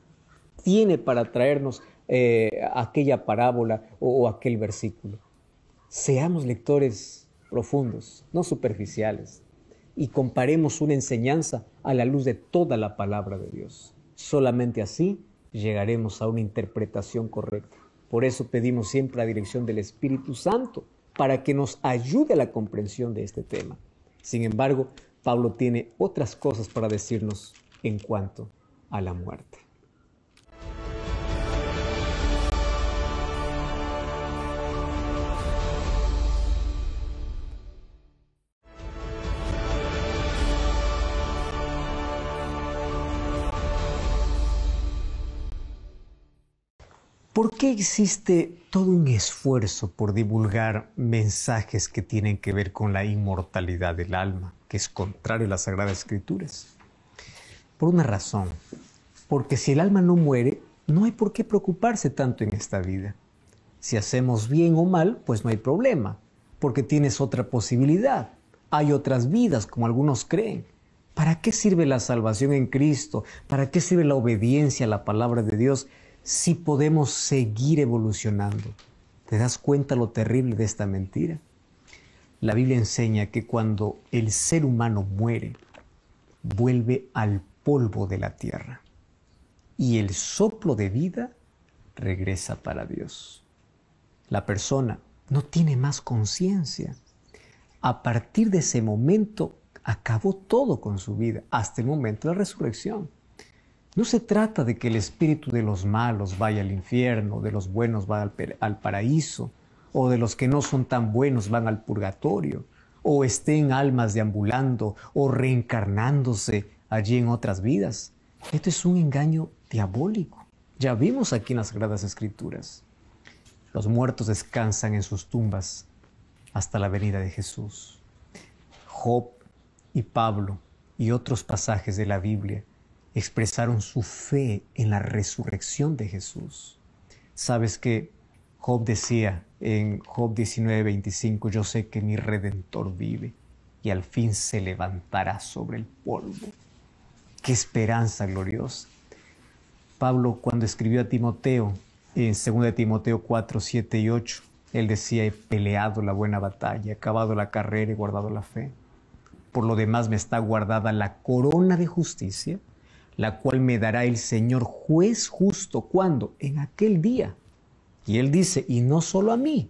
tiene para traernos eh, aquella parábola o aquel versículo? Seamos lectores profundos, no superficiales, y comparemos una enseñanza a la luz de toda la palabra de Dios. Solamente así llegaremos a una interpretación correcta. Por eso pedimos siempre la dirección del Espíritu Santo para que nos ayude a la comprensión de este tema. Sin embargo, Pablo tiene otras cosas para decirnos en cuanto a la muerte. ¿Por qué existe todo un esfuerzo por divulgar mensajes que tienen que ver con la inmortalidad del alma, que es contrario a las Sagradas Escrituras? una razón. Porque si el alma no muere, no hay por qué preocuparse tanto en esta vida. Si hacemos bien o mal, pues no hay problema, porque tienes otra posibilidad. Hay otras vidas, como algunos creen. ¿Para qué sirve la salvación en Cristo? ¿Para qué sirve la obediencia a la palabra de Dios si podemos seguir evolucionando? ¿Te das cuenta lo terrible de esta mentira? La Biblia enseña que cuando el ser humano muere, vuelve al polvo de la tierra. Y el soplo de vida regresa para Dios. La persona no tiene más conciencia. A partir de ese momento acabó todo con su vida, hasta el momento de la resurrección. No se trata de que el espíritu de los malos vaya al infierno, de los buenos vaya al, paraíso, o de los que no son tan buenos van al purgatorio, o estén almas deambulando o reencarnándose allí en otras vidas. Esto es un engaño diabólico. Ya vimos aquí en las Sagradas Escrituras. Los muertos descansan en sus tumbas hasta la venida de Jesús. Job y Pablo y otros pasajes de la Biblia expresaron su fe en la resurrección de Jesús. Sabes que Job decía en Job 19:25, yo sé que mi redentor vive y al fin se levantará sobre el polvo. Qué esperanza gloriosa. Pablo cuando escribió a Timoteo, en 2 de Timoteo 4, 7 y 8, él decía, he peleado la buena batalla, he acabado la carrera y guardado la fe. Por lo demás me está guardada la corona de justicia, la cual me dará el Señor juez justo. cuando, En aquel día. Y él dice, y no solo a mí,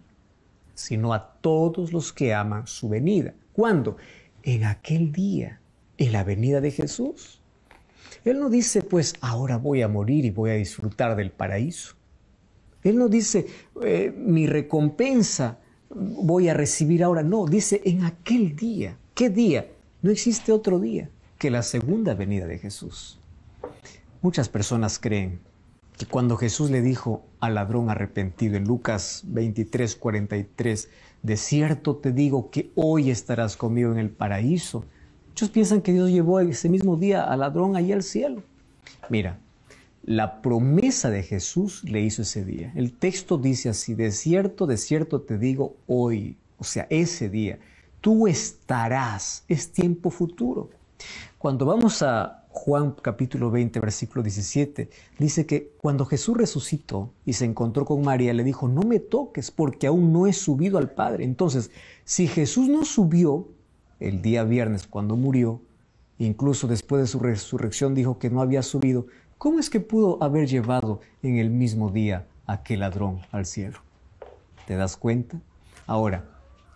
sino a todos los que aman su venida. ¿Cuándo? En aquel día, en la venida de Jesús. Él no dice, pues ahora voy a morir y voy a disfrutar del paraíso. Él no dice, eh, mi recompensa voy a recibir ahora. No, dice, en aquel día. ¿Qué día? No existe otro día que la segunda venida de Jesús. Muchas personas creen que cuando Jesús le dijo al ladrón arrepentido en Lucas 23, 43, de cierto te digo que hoy estarás conmigo en el paraíso, Muchos piensan que Dios llevó ese mismo día al ladrón ahí al cielo. Mira, la promesa de Jesús le hizo ese día. El texto dice así, de cierto, de cierto te digo hoy, o sea, ese día, tú estarás, es tiempo futuro. Cuando vamos a Juan capítulo 20, versículo 17, dice que cuando Jesús resucitó y se encontró con María, le dijo, no me toques porque aún no he subido al Padre. Entonces, si Jesús no subió, el día viernes cuando murió, incluso después de su resurrección dijo que no había subido, ¿cómo es que pudo haber llevado en el mismo día a aquel ladrón al cielo? ¿Te das cuenta? Ahora,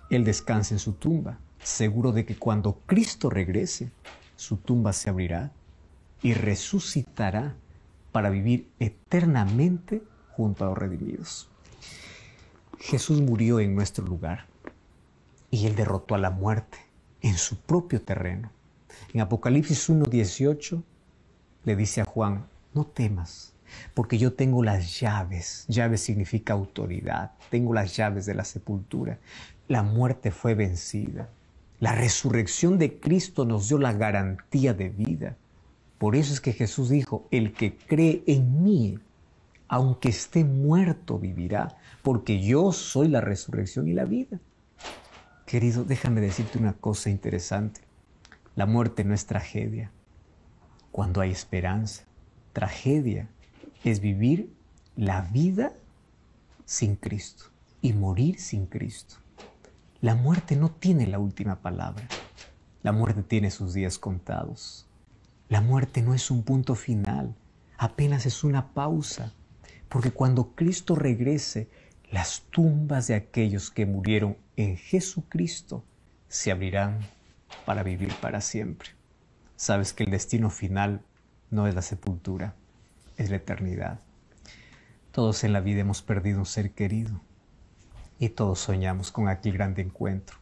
él descansa en su tumba, seguro de que cuando Cristo regrese, su tumba se abrirá y resucitará para vivir eternamente junto a los redimidos. Jesús murió en nuestro lugar y él derrotó a la muerte en su propio terreno. En Apocalipsis 1.18 le dice a Juan, no temas, porque yo tengo las llaves. Llaves significa autoridad. Tengo las llaves de la sepultura. La muerte fue vencida. La resurrección de Cristo nos dio la garantía de vida. Por eso es que Jesús dijo, el que cree en mí, aunque esté muerto, vivirá, porque yo soy la resurrección y la vida. Querido, déjame decirte una cosa interesante. La muerte no es tragedia. Cuando hay esperanza, tragedia es vivir la vida sin Cristo y morir sin Cristo. La muerte no tiene la última palabra. La muerte tiene sus días contados. La muerte no es un punto final, apenas es una pausa, porque cuando Cristo regrese, las tumbas de aquellos que murieron en Jesucristo se abrirán para vivir para siempre. Sabes que el destino final no es la sepultura, es la eternidad. Todos en la vida hemos perdido un ser querido y todos soñamos con aquel grande encuentro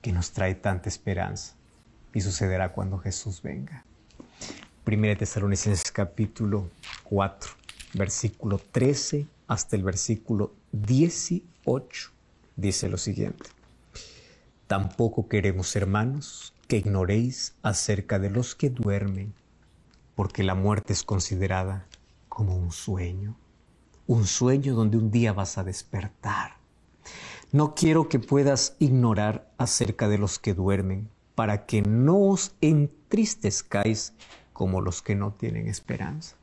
que nos trae tanta esperanza y sucederá cuando Jesús venga. 1 Tesalonicenses capítulo 4, versículo 13 hasta el versículo 18 dice lo siguiente. Tampoco queremos, hermanos, que ignoréis acerca de los que duermen, porque la muerte es considerada como un sueño, un sueño donde un día vas a despertar. No quiero que puedas ignorar acerca de los que duermen, para que no os entristezcáis como los que no tienen esperanza.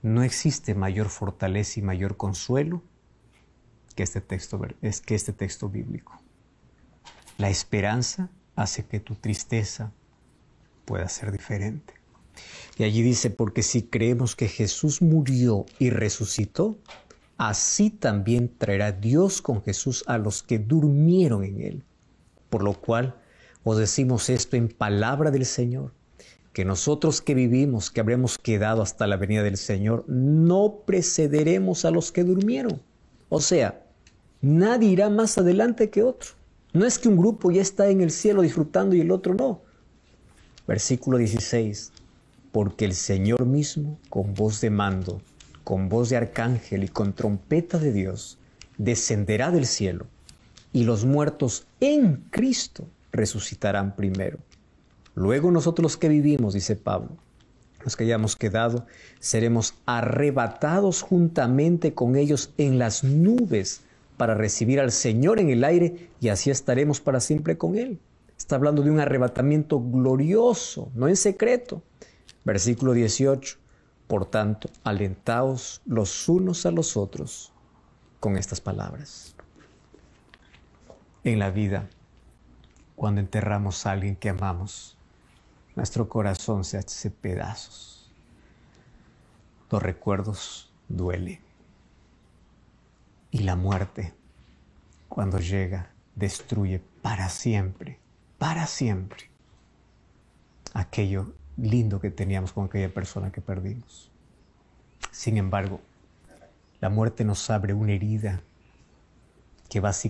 No existe mayor fortaleza y mayor consuelo este texto, es que este texto bíblico. La esperanza hace que tu tristeza pueda ser diferente. Y allí dice, porque si creemos que Jesús murió y resucitó, así también traerá Dios con Jesús a los que durmieron en él. Por lo cual os decimos esto en palabra del Señor, que nosotros que vivimos, que habremos quedado hasta la venida del Señor, no precederemos a los que durmieron. O sea, Nadie irá más adelante que otro. No es que un grupo ya está en el cielo disfrutando y el otro no. Versículo 16. Porque el Señor mismo, con voz de mando, con voz de arcángel y con trompeta de Dios, descenderá del cielo, y los muertos en Cristo resucitarán primero. Luego nosotros los que vivimos, dice Pablo, los que hayamos quedado, seremos arrebatados juntamente con ellos en las nubes para recibir al Señor en el aire y así estaremos para siempre con Él. Está hablando de un arrebatamiento glorioso, no en secreto. Versículo 18. Por tanto, alentaos los unos a los otros con estas palabras. En la vida, cuando enterramos a alguien que amamos, nuestro corazón se hace pedazos. Los recuerdos duelen. Y la muerte, cuando llega, destruye para siempre, para siempre, aquello lindo que teníamos con aquella persona que perdimos. Sin embargo, la muerte nos abre una herida que va se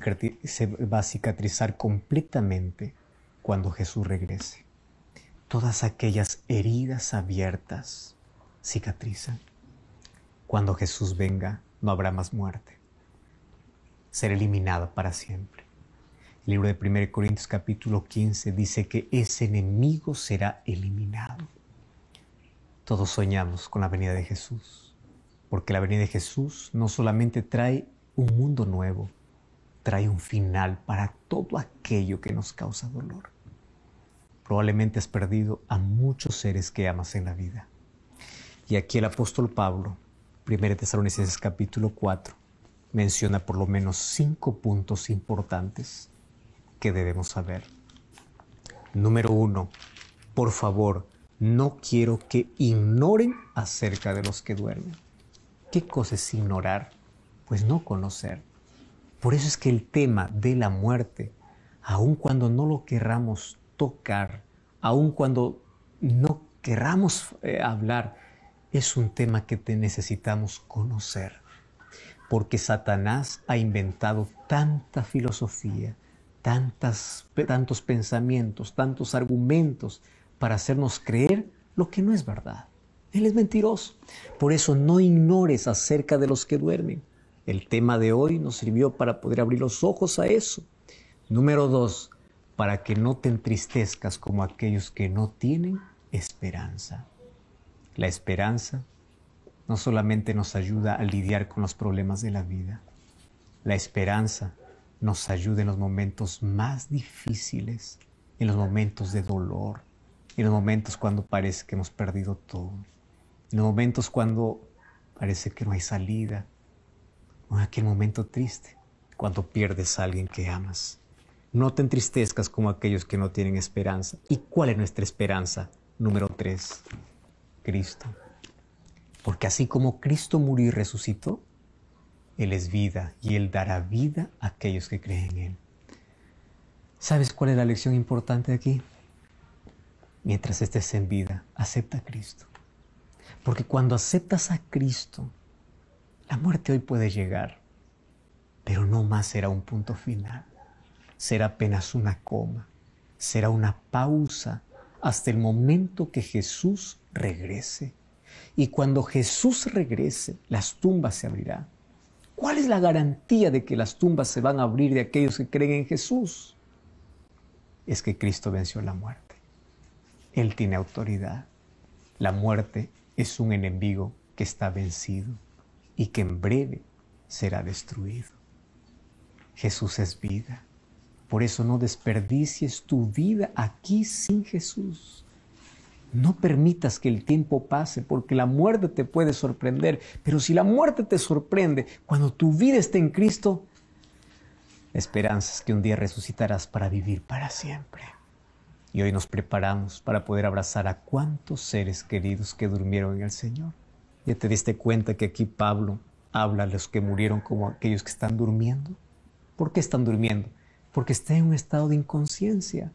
va a cicatrizar completamente cuando Jesús regrese. Todas aquellas heridas abiertas cicatrizan. Cuando Jesús venga, no habrá más muerte ser eliminada para siempre. El libro de 1 Corintios capítulo 15 dice que ese enemigo será eliminado. Todos soñamos con la venida de Jesús, porque la venida de Jesús no solamente trae un mundo nuevo, trae un final para todo aquello que nos causa dolor. Probablemente has perdido a muchos seres que amas en la vida. Y aquí el apóstol Pablo, 1 Tesalonicenses capítulo 4, menciona por lo menos cinco puntos importantes que debemos saber. Número uno, por favor, no quiero que ignoren acerca de los que duermen. ¿Qué cosa es ignorar? Pues no conocer. Por eso es que el tema de la muerte, aun cuando no lo querramos tocar, aun cuando no querramos eh, hablar, es un tema que te necesitamos conocer porque Satanás ha inventado tanta filosofía, tantas, tantos pensamientos, tantos argumentos para hacernos creer lo que no es verdad. Él es mentiroso. Por eso no ignores acerca de los que duermen. El tema de hoy nos sirvió para poder abrir los ojos a eso. Número dos, para que no te entristezcas como aquellos que no tienen esperanza. La esperanza no solamente nos ayuda a lidiar con los problemas de la vida, la esperanza nos ayuda en los momentos más difíciles, en los momentos de dolor, en los momentos cuando parece que hemos perdido todo, en los momentos cuando parece que no hay salida, o en aquel momento triste, cuando pierdes a alguien que amas. No te entristezcas como aquellos que no tienen esperanza. ¿Y cuál es nuestra esperanza? Número tres? Cristo. Porque así como Cristo murió y resucitó, Él es vida y Él dará vida a aquellos que creen en Él. ¿Sabes cuál es la lección importante aquí? Mientras estés en vida, acepta a Cristo. Porque cuando aceptas a Cristo, la muerte hoy puede llegar, pero no más será un punto final. Será apenas una coma, será una pausa hasta el momento que Jesús regrese y cuando Jesús regrese, las tumbas se abrirán. ¿Cuál es la garantía de que las tumbas se van a abrir de aquellos que creen en Jesús? Es que Cristo venció la muerte. Él tiene autoridad. La muerte es un enemigo que está vencido y que en breve será destruido. Jesús es vida. Por eso no desperdicies tu vida aquí sin Jesús. No permitas que el tiempo pase porque la muerte te puede sorprender. Pero si la muerte te sorprende cuando tu vida esté en Cristo, esperanzas que un día resucitarás para vivir para siempre. Y hoy nos preparamos para poder abrazar a cuantos seres queridos que durmieron en el Señor. Ya te diste cuenta que aquí Pablo habla a los que murieron como aquellos que están durmiendo. ¿Por qué están durmiendo? Porque están en un estado de inconsciencia.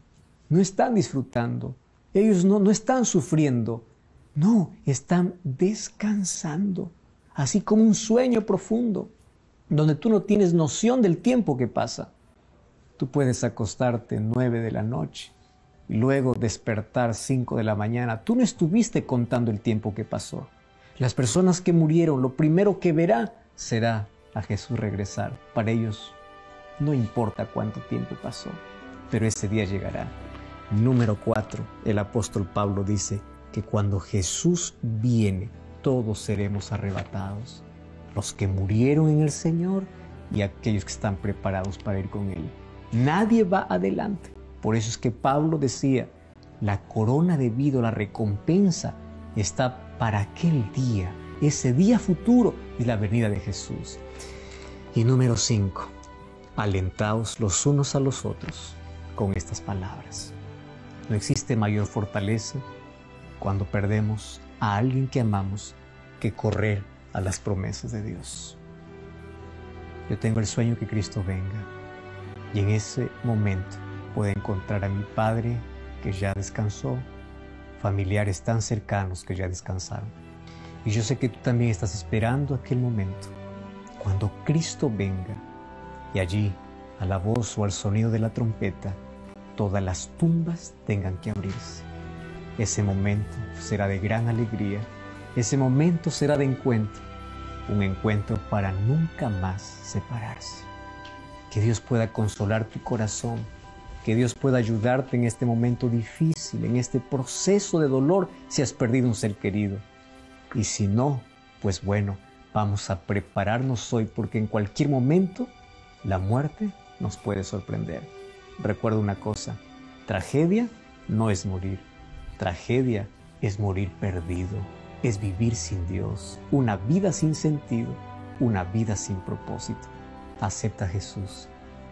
No están disfrutando ellos no, no están sufriendo, no, están descansando, así como un sueño profundo, donde tú no tienes noción del tiempo que pasa. Tú puedes acostarte nueve de la noche y luego despertar cinco de la mañana. Tú no estuviste contando el tiempo que pasó. Las personas que murieron, lo primero que verá será a Jesús regresar. Para ellos no importa cuánto tiempo pasó, pero ese día llegará. Número 4. El apóstol Pablo dice que cuando Jesús viene, todos seremos arrebatados. Los que murieron en el Señor y aquellos que están preparados para ir con Él. Nadie va adelante. Por eso es que Pablo decía, la corona debido a la recompensa, está para aquel día, ese día futuro de la venida de Jesús. Y número 5. Alentaos los unos a los otros con estas palabras. No existe mayor fortaleza cuando perdemos a alguien que amamos que correr a las promesas de Dios. Yo tengo el sueño que Cristo venga y en ese momento pueda encontrar a mi Padre que ya descansó, familiares tan cercanos que ya descansaron. Y yo sé que tú también estás esperando aquel momento, cuando Cristo venga y allí, a la voz o al sonido de la trompeta, todas las tumbas tengan que abrirse. Ese momento será de gran alegría, ese momento será de encuentro, un encuentro para nunca más separarse. Que Dios pueda consolar tu corazón, que Dios pueda ayudarte en este momento difícil, en este proceso de dolor si has perdido un ser querido. Y si no, pues bueno, vamos a prepararnos hoy porque en cualquier momento la muerte nos puede sorprender. Recuerda una cosa, tragedia no es morir, tragedia es morir perdido, es vivir sin Dios, una vida sin sentido, una vida sin propósito. Acepta a Jesús,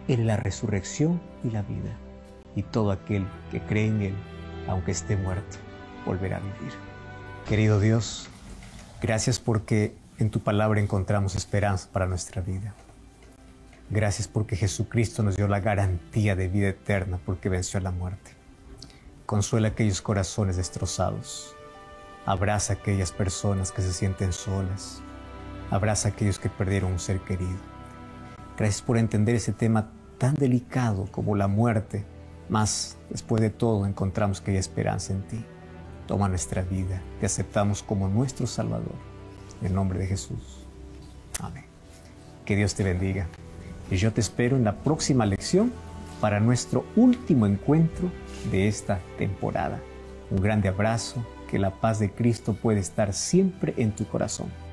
en la resurrección y la vida, y todo aquel que cree en Él, aunque esté muerto, volverá a vivir. Querido Dios, gracias porque en tu palabra encontramos esperanza para nuestra vida. Gracias porque Jesucristo nos dio la garantía de vida eterna porque venció a la muerte. Consuela aquellos corazones destrozados. Abraza a aquellas personas que se sienten solas. Abraza a aquellos que perdieron un ser querido. Gracias por entender ese tema tan delicado como la muerte, mas después de todo encontramos que hay esperanza en ti. Toma nuestra vida, te aceptamos como nuestro Salvador. En el nombre de Jesús. Amén. Que Dios te bendiga. Y yo te espero en la próxima lección para nuestro último encuentro de esta temporada. Un grande abrazo, que la paz de Cristo puede estar siempre en tu corazón.